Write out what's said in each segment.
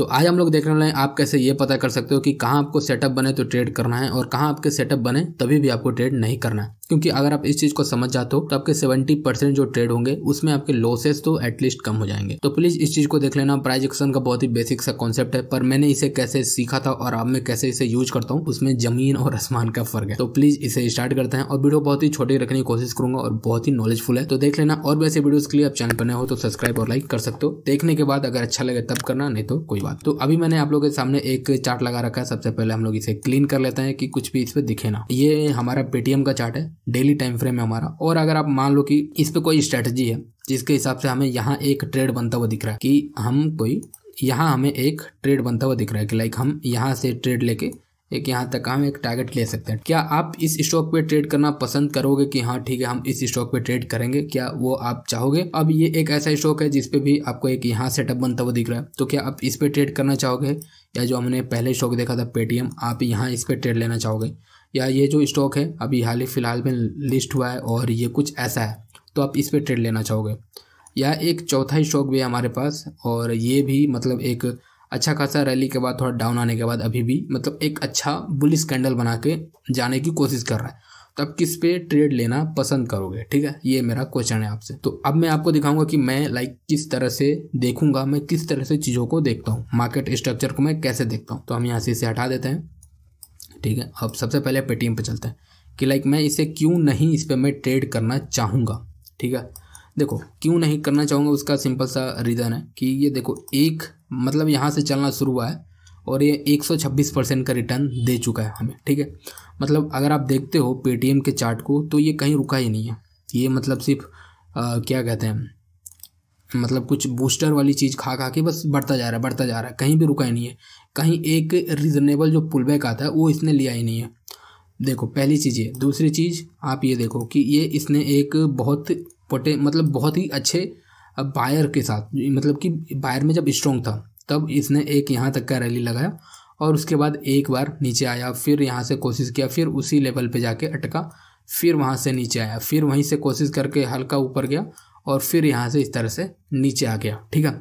तो आज हम लोग देखने वाले हैं आप कैसे ये पता कर सकते हो कि कहाँ आपको सेटअप बने तो ट्रेड करना है और कहाँ आपके सेटअप बने तभी भी आपको ट्रेड नहीं करना है क्योंकि अगर आप इस चीज को समझ जाते हो तो आपके सेवेंटी परसेंट जो ट्रेड होंगे उसमें आपके लॉसेस तो एटलीस्ट कम हो जाएंगे तो प्लीज इस चीज को देख लेना प्राइज एक्शन का बहुत ही बेसिक सा कॉन्सेप्ट है पर मैंने इसे कैसे सीखा था और अब मैं कैसे इसे यूज करता हूँ उसमें जमीन और आसमान का फर्क है तो प्लीज इसे स्टार्ट करते हैं और वीडियो बहुत ही छोटी रखने की कोशिश करूंगा और बहुत ही नॉलेजफुल है तो देख लेना और वैसे वीडियो के लिए आप चैनल पर हो तो सब्सक्राइब और लाइक कर सकते हो देखने के बाद अगर अच्छा लगे तब करना नहीं तो कोई बात तो अभी मैंने आप लोगों के सामने एक चार्ट लगा रखा है सबसे पहले हम लोग इसे क्लीन कर लेते हैं कि कुछ भी इस पर दिखे ना ये हमारा पेटीएम का चार्ट है डेली टाइम फ्रेम है हमारा और अगर आप मान लो कि इस पर कोई स्ट्रेटजी है जिसके हिसाब से हमें यहाँ एक ट्रेड बनता हुआ दिख रहा है कि हम कोई यहाँ हमें एक ट्रेड बनता हुआ दिख रहा है कि लाइक हम यहाँ से ट्रेड लेके एक यहाँ तक हम एक टारगेट ले सकते हैं क्या आप इस स्टॉक पे ट्रेड करना पसंद करोगे कि हाँ ठीक है हम इस स्टॉक पे ट्रेड करेंगे क्या वो आप चाहोगे अब ये एक ऐसा स्टॉक है जिसपे भी आपको एक यहाँ सेटअप बनता हुआ दिख रहा है तो क्या आप इस पे ट्रेड करना चाहोगे या जो हमने पहले स्टॉक देखा था पेटीएम आप यहाँ इस पर ट्रेड लेना चाहोगे या ये जो स्टॉक है अभी हाल ही फ़िलहाल में लिस्ट हुआ है और ये कुछ ऐसा है तो आप इस पर ट्रेड लेना चाहोगे या एक चौथा स्टॉक भी है हमारे पास और ये भी मतलब एक अच्छा खासा रैली के बाद थोड़ा डाउन आने के बाद अभी भी मतलब एक अच्छा बुलिस कैंडल बना के जाने की कोशिश कर रहा है तो आप किस पे ट्रेड लेना पसंद करोगे ठीक है ये मेरा क्वेश्चन है आपसे तो अब मैं आपको दिखाऊंगा कि मैं लाइक किस तरह से देखूंगा मैं किस तरह से चीज़ों को देखता हूँ मार्केट स्ट्रक्चर को मैं कैसे देखता हूँ तो हम यहाँ से इसे हटा देते हैं ठीक है अब सबसे पहले पेटीएम पे चलते हैं कि लाइक मैं इसे क्यों नहीं इस पर मैं ट्रेड करना चाहूँगा ठीक है देखो क्यों नहीं करना चाहूँगा उसका सिंपल सा रीज़न है कि ये देखो एक मतलब यहाँ से चलना शुरू हुआ है और ये 126 परसेंट का रिटर्न दे चुका है हमें ठीक है मतलब अगर आप देखते हो पेटीएम के चार्ट को तो ये कहीं रुका ही नहीं है ये मतलब सिर्फ क्या कहते हैं मतलब कुछ बूस्टर वाली चीज़ खा खा के बस बढ़ता जा रहा है बढ़ता जा रहा है कहीं भी रुका ही नहीं है कहीं एक रीज़नेबल जो पुल बैक आता है वो इसने लिया ही नहीं है देखो पहली चीज़ ये दूसरी चीज़ आप ये देखो कि ये इसने एक बहुत पोटे मतलब बहुत ही अच्छे बायर के साथ मतलब कि बायर में जब स्ट्रॉन्ग था तब इसने एक यहाँ तक का रैली लगाया और उसके बाद एक बार नीचे आया फिर यहाँ से कोशिश किया फिर उसी लेवल पे जाके अटका फिर वहाँ से नीचे आया फिर वहीं से कोशिश करके हल्का ऊपर गया और फिर यहाँ से इस तरह से नीचे आ गया ठीक है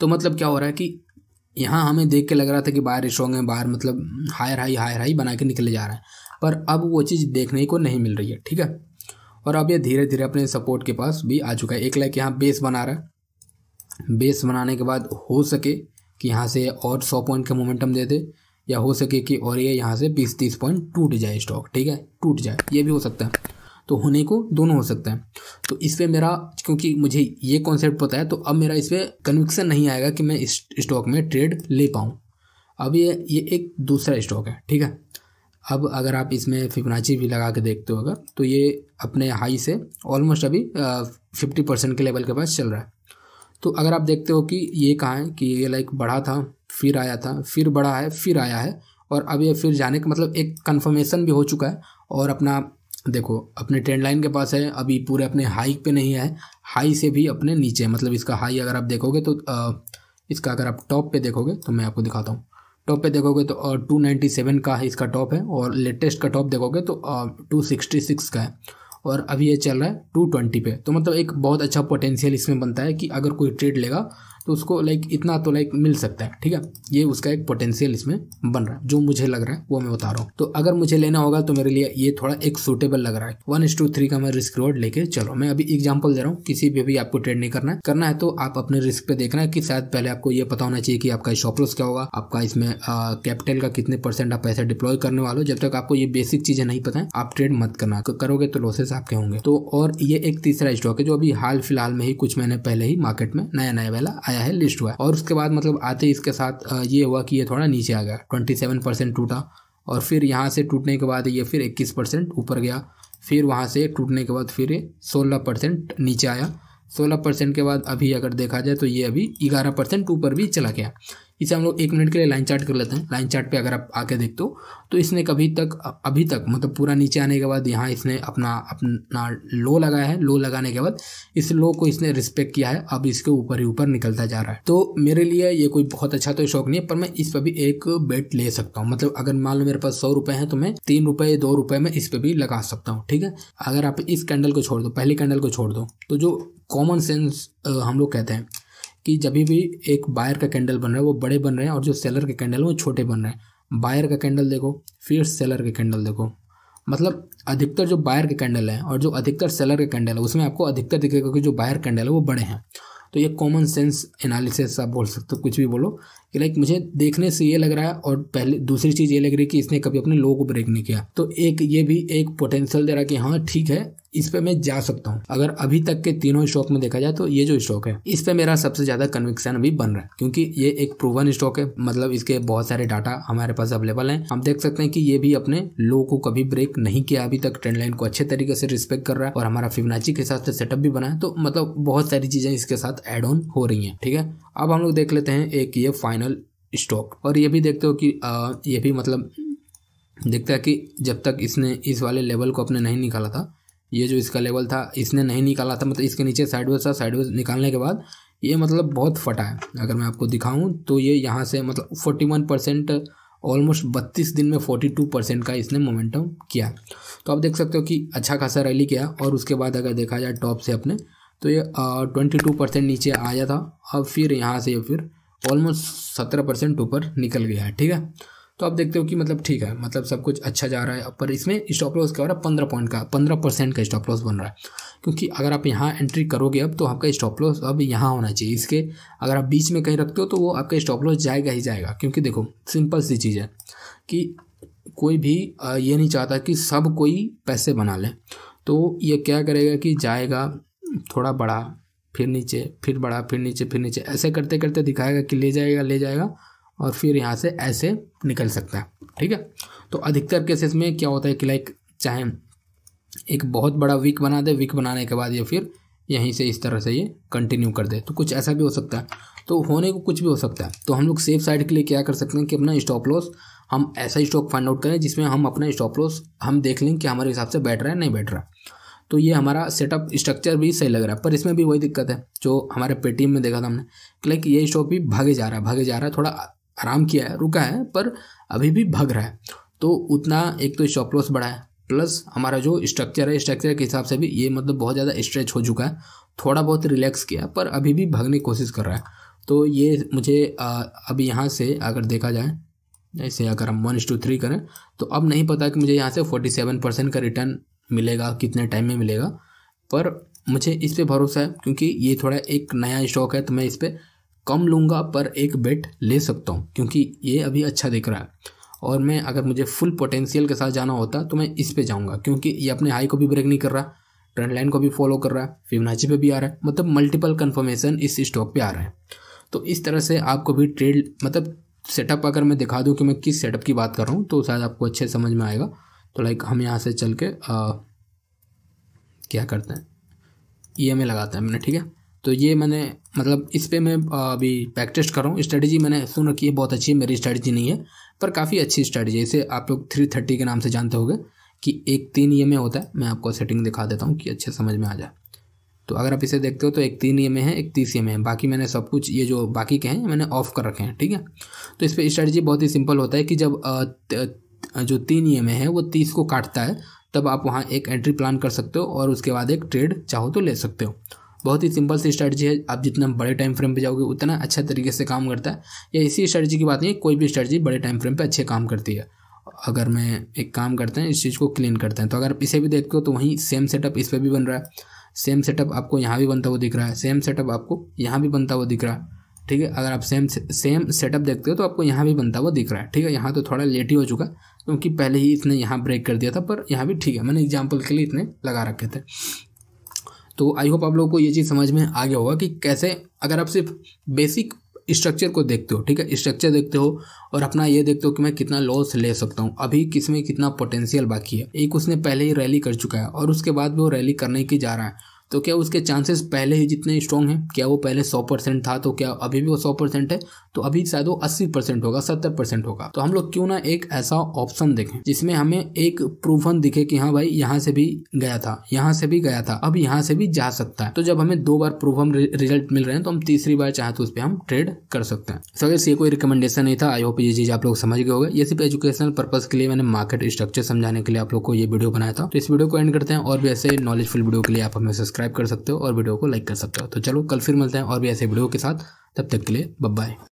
तो मतलब क्या हो रहा है कि यहाँ हमें देख के लग रहा था कि बाहर स्ट्रॉन्ग है बाहर मतलब हायर हाई हायर हाई बना के निकले जा रहे हैं पर अब वो चीज़ देखने को नहीं मिल रही है ठीक है और अब ये धीरे धीरे अपने सपोर्ट के पास भी आ चुका है एक लाइक यहाँ बेस बना रहा है बेस बनाने के बाद हो सके कि यहाँ से और सौ पॉइंट का मोमेंटम दे दे या हो सके कि और ये यहाँ से बीस तीस पॉइंट टूट जाए स्टॉक ठीक है टूट जाए ये भी हो सकता है तो होने को दोनों हो सकता है तो इस पर मेरा क्योंकि मुझे ये कॉन्सेप्ट पता है तो अब मेरा इस पर कन्विक्सन नहीं आएगा कि मैं इस स्टॉक में ट्रेड ले पाऊँ अब ये ये एक दूसरा स्टॉक है ठीक है अब अगर आप इसमें फिबनाची भी लगा के देखते हो अगर तो ये अपने हाई से ऑलमोस्ट अभी फिफ्टी परसेंट के लेवल के पास चल रहा है तो अगर आप देखते हो कि ये कहाँ है कि ये लाइक बढ़ा था फिर आया था फिर बढ़ा है फिर आया है और अब ये फिर जाने का मतलब एक कन्फर्मेशन भी हो चुका है और अपना देखो अपने ट्रेंड लाइन के पास है अभी पूरे अपने हाई पे नहीं है हाई से भी अपने नीचे है मतलब इसका हाई अगर आप देखोगे तो आ, इसका अगर आप टॉप पे देखोगे तो मैं आपको दिखाता हूँ टॉप पे देखोगे तो टू नाइन्टी सेवन का है इसका टॉप है और लेटेस्ट का टॉप देखोगे तो टू सिक्सटी सिक्स का है और अभी ये चल रहा है टू ट्वेंटी पे तो मतलब एक बहुत अच्छा पोटेंशियल इसमें बनता है कि अगर कोई ट्रेड लेगा तो उसको लाइक इतना तो लाइक मिल सकता है ठीक है ये उसका एक पोटेंशियल इसमें बन रहा है जो मुझे लग रहा है वो मैं बता रहा हूँ तो अगर मुझे लेना होगा तो मेरे लिए ये थोड़ा एक सूटेबल लग रहा है वन इस टू थ्री का मैं रिस्क रोड लेके चलो मैं अभी एग्जाम्पल दे रहा हूँ किसी भी, भी आपको ट्रेड नहीं करना है करना है तो आप अपने रिस्क पे देखना है कि शायद पहले आपको ये पता होना चाहिए कि आपका शॉपलॉस क्या होगा आपका इसमें कैपिटल का कितने परसेंट आप पैसा डिप्लॉय करने वाले हो जब तक आपको ये बेसिक चीजें नहीं पता है आप ट्रेड मत करना करोगे तो लॉसेस आपके होंगे तो और ये एक तीसरा स्टॉक है जो अभी हाल फिलहाल में ही कुछ महीने पहले ही मार्केट में नया नया वाला आया आया है लिस्ट हुआ है और उसके बाद मतलब आते ही इसके साथ ये हुआ कि ये थोड़ा नीचे आ गया ट्वेंटी सेवन परसेंट टूटा और फिर यहाँ से टूटने के बाद ये फिर इक्कीस परसेंट ऊपर गया फिर वहाँ से टूटने के बाद फिर सोलह परसेंट नीचे आया सोलह परसेंट के बाद अभी अगर देखा जाए तो ये अभी ग्यारह परसेंट ऊपर भी चला गया इसे हम लोग एक मिनट के लिए लाइन चार्ट कर लेते हैं लाइन चार्ट पे अगर आप आके देख दो तो इसने कभी तक अभी तक मतलब पूरा नीचे आने के बाद यहाँ इसने अपना अपना लो लगाया है लो लगाने के बाद इस लो को इसने रिस्पेक्ट किया है अब इसके ऊपर ही ऊपर निकलता जा रहा है तो मेरे लिए ये कोई बहुत अच्छा तो शौक नहीं है पर मैं इस पर भी एक बेट ले सकता हूँ मतलब अगर मान लो मेरे पास सौ रुपये तो मैं तीन रुपये दो रुपये में इस पर भी लगा सकता हूँ ठीक है अगर आप इस कैंडल को छोड़ दो पहले कैंडल को छोड़ दो तो जो कॉमन सेंस हम लोग कहते हैं कि जब भी एक बायर का कैंडल बन रहा है वो बड़े बन रहे हैं और जो सेलर के कैंडल हैं वो छोटे बन रहे हैं बायर का कैंडल देखो फिर सेलर के कैंडल देखो मतलब अधिकतर जो बायर के कैंडल है और जो अधिकतर सेलर के कैंडल है उसमें आपको अधिकतर दिखेगा कि जो बायर कैंडल है वो बड़े हैं तो ये कॉमन सेंस एनालिसिस आप बोल सकते हो कुछ भी बोलो कि लाइक मुझे देखने से ये लग रहा है और पहले दूसरी चीज़ ये लग रही है कि इसने कभी अपने लो को ब्रेक नहीं किया तो एक ये भी एक पोटेंशियल दे रहा है कि हाँ ठीक है इस पे मैं जा सकता हूँ अगर अभी तक के तीनों स्टॉक में देखा जाए तो ये जो स्टॉक है इस पे मेरा सबसे ज्यादा कन्विक्सन अभी बन रहा है क्योंकि ये एक प्रूवन स्टॉक है मतलब इसके बहुत सारे डाटा हमारे पास अवेलेबल है हम देख सकते हैं कि ये भी अपने लो को कभी ब्रेक नहीं किया अभी तक ट्रेंड लाइन को अच्छे तरीके से रिस्पेक्ट कर रहा है और हमारा फिवनाची के साथ सेटअप भी बना है तो मतलब बहुत सारी चीजें इसके साथ एड ऑन हो रही है ठीक है अब हम लोग देख लेते हैं एक ये फाइनल स्टॉक और ये भी देखते हो कि ये भी मतलब देखता है कि जब तक इसने इस वाले लेवल को अपने नहीं निकाला था ये जो इसका लेवल था इसने नहीं निकाला था मतलब इसके नीचे साइडवेज था साइडवेज निकालने के बाद ये मतलब बहुत फटा है अगर मैं आपको दिखाऊं तो ये यहाँ से मतलब फोर्टी वन परसेंट ऑलमोस्ट बत्तीस दिन में फोर्टी टू परसेंट का इसने मोमेंटम किया तो आप देख सकते हो कि अच्छा खासा रैली किया और उसके बाद अगर देखा जाए टॉप से अपने तो ये ट्वेंटी टू परसेंट नीचे आया था अब फिर यहाँ से ये फिर ऑलमोस्ट सत्रह परसेंट ऊपर निकल गया है ठीक है तो आप देखते हो कि मतलब ठीक है मतलब सब कुछ अच्छा जा रहा है पर इसमें स्टॉप लॉस क्या हो रहा है पंद्रह पॉइंट का पंद्रह परसेंट का स्टॉप लॉस बन रहा है क्योंकि अगर आप यहाँ एंट्री करोगे अब तो आपका स्टॉप लॉस अब यहाँ होना चाहिए इसके अगर आप बीच में कहीं रखते हो तो वो आपका स्टॉप लॉस जाएगा ही जाएगा क्योंकि देखो सिंपल सी चीज़ है कि कोई भी ये नहीं चाहता कि सब कोई पैसे बना लें तो ये क्या करेगा कि जाएगा थोड़ा बड़ा फिर नीचे फिर बड़ा फिर नीचे फिर नीचे ऐसे करते करते दिखाएगा कि ले जाएगा ले जाएगा और फिर यहाँ से ऐसे निकल सकता है ठीक है तो अधिकतर केसेस में क्या होता है कि लाइक चाहे एक बहुत बड़ा वीक बना दे वीक बनाने के बाद ये फिर यहीं से इस तरह से ये कंटिन्यू कर दे तो कुछ ऐसा भी हो सकता है तो होने को कुछ भी हो सकता है तो हम लोग सेफ साइड के लिए क्या कर सकते हैं कि अपना स्टॉप लॉस हम ऐसा स्टॉक फाइंड आउट करें जिसमें हम अपना स्टॉप लॉस हम देख लें कि हमारे हिसाब से बैठ रहा है नहीं बैठ रहा है तो ये हमारा सेटअप स्ट्रक्चर भी सही लग रहा है पर इसमें भी वही दिक्कत है जो हमारे पेटीएम में देखा था हमने लाइक ये स्टॉक भी भागे जा रहा है भागे जा रहा है थोड़ा आराम किया है रुका है पर अभी भी भग रहा है तो उतना एक तो स्टॉप लॉस बढ़ा है प्लस हमारा जो स्ट्रक्चर है स्ट्रक्चर के हिसाब से भी ये मतलब बहुत ज़्यादा स्ट्रेच हो चुका है थोड़ा बहुत रिलैक्स किया पर अभी भी भागने की कोशिश कर रहा है तो ये मुझे अब यहाँ से अगर देखा जाए ऐसे अगर हम वन इंस टू थ्री करें तो अब नहीं पता कि मुझे यहाँ से फोर्टी सेवन परसेंट का रिटर्न मिलेगा कितने टाइम में मिलेगा पर मुझे इस पर भरोसा है क्योंकि ये थोड़ा एक नया स्टॉक है तो मैं इस पर कम लूँगा पर एक बेट ले सकता हूँ क्योंकि ये अभी अच्छा दिख रहा है और मैं अगर मुझे फुल पोटेंशियल के साथ जाना होता तो मैं इस पर जाऊँगा क्योंकि ये अपने हाई को भी ब्रेक नहीं कर रहा ट्रेंड लाइन को भी फॉलो कर रहा है फिवनाची पे भी आ रहा है मतलब मल्टीपल कन्फर्मेशन इस स्टॉक पे आ रहे हैं तो इस तरह से आपको भी ट्रेड मतलब सेटअप अगर मैं दिखा दूँ कि मैं किस सेटअप की बात कर रहा हूँ तो शायद आपको अच्छे समझ में आएगा तो लाइक हम यहाँ से चल के आ, क्या करते हैं ई e लगाते हैं मैंने ठीक है तो ये मैंने मतलब इस पर मैं अभी प्रैक्टिस कर रहा हूँ स्ट्रैटेजी मैंने सुन रखी है बहुत अच्छी है मेरी स्ट्रेटजी नहीं है पर काफ़ी अच्छी स्ट्रेटजी है इसे आप लोग थ्री थर्टी के नाम से जानते होंगे कि एक तीन ई में होता है मैं आपको सेटिंग दिखा देता हूँ कि अच्छे समझ में आ जाए तो अगर आप इसे देखते हो तो एक तीन ई में है एक तीस ई में है बाकी मैंने सब कुछ ये जो बाकी के हैं मैंने ऑफ कर रखे हैं ठीक है तो इस पर स्ट्रेटजी बहुत ही सिंपल होता है कि जब जो तीन ई में है वो तीस को काटता है तब आप वहाँ एक एंट्री प्लान कर सकते हो और उसके बाद एक ट्रेड चाहो तो ले सकते हो बहुत ही सिंपल सी स्ट्रैटेजी है आप जितना बड़े टाइम फ्रेम पर जाओगे उतना अच्छा तरीके से काम करता है या इसी स्ट्रैटी की बात नहीं कोई भी स्ट्रैटी बड़े टाइम फ्रेम पर अच्छे काम करती है अगर मैं एक काम करते हैं इस चीज़ को क्लीन करते हैं तो अगर आप इसे भी देखते हो तो वहीं सेम सेटअप इस पर भी बन रहा है सेम सेटअप आपको यहाँ भी बनता हुआ दिख रहा है सेम सेटअप आपको यहाँ भी बनता हुआ दिख रहा है ठीक है अगर आप सेम सेम सेटअप देखते हो तो आपको यहाँ भी बनता हुआ दिख रहा है ठीक है यहाँ तो थोड़ा लेट ही हो चुका क्योंकि पहले ही इसने यहाँ ब्रेक कर दिया था पर यहाँ भी ठीक है मैंने एग्जाम्पल के लिए इतने लगा रखे थे तो आई होप आप लोगों को ये चीज़ समझ में आ गया होगा कि कैसे अगर आप सिर्फ बेसिक स्ट्रक्चर को देखते हो ठीक है स्ट्रक्चर देखते हो और अपना ये देखते हो कि मैं कितना लॉस ले सकता हूँ अभी किस में कितना पोटेंशियल बाकी है एक उसने पहले ही रैली कर चुका है और उसके बाद भी वो रैली करने की जा रहा है तो क्या उसके चांसेस पहले ही जितने स्ट्रॉन्ग हैं क्या वो पहले सौ परसेंट था तो क्या अभी भी वो सौ परसेंट है तो अभी शायद वो अस्सी परसेंट होगा सत्तर परसेंट होगा तो हम लोग क्यों ना एक ऐसा ऑप्शन देखें जिसमें हमें एक प्रूफन दिखे कि हाँ भाई यहाँ से भी गया था यहाँ से भी गया था अब यहाँ से भी जा सकता है तो जब हमें दो बार प्रूफन रिजल्ट मिल रहे हैं तो हम तीसरी बार चाहे तो उस पर हम ट्रेड कर सकते हैं सर ये कोई रिकमेंडेशन नहीं था आई होप ये चीज आप लोग समझ गए होगा ये सिर्फ एजुकेशनल पर्पज के लिए मैंने मार्केट स्ट्रक्चर समझाने के लिए आप लोग को ये वीडियो बनाया था तो इस वीडियो को एंड करते हैं और भी ऐसे नॉलेजफुल वीडियो के लिए आप हमें सब्सक्राइब सब्सक्राइब कर सकते हो और वीडियो को लाइक कर सकते हो तो चलो कल फिर मिलते हैं और भी ऐसे वीडियो के साथ तब तक के लिए बाय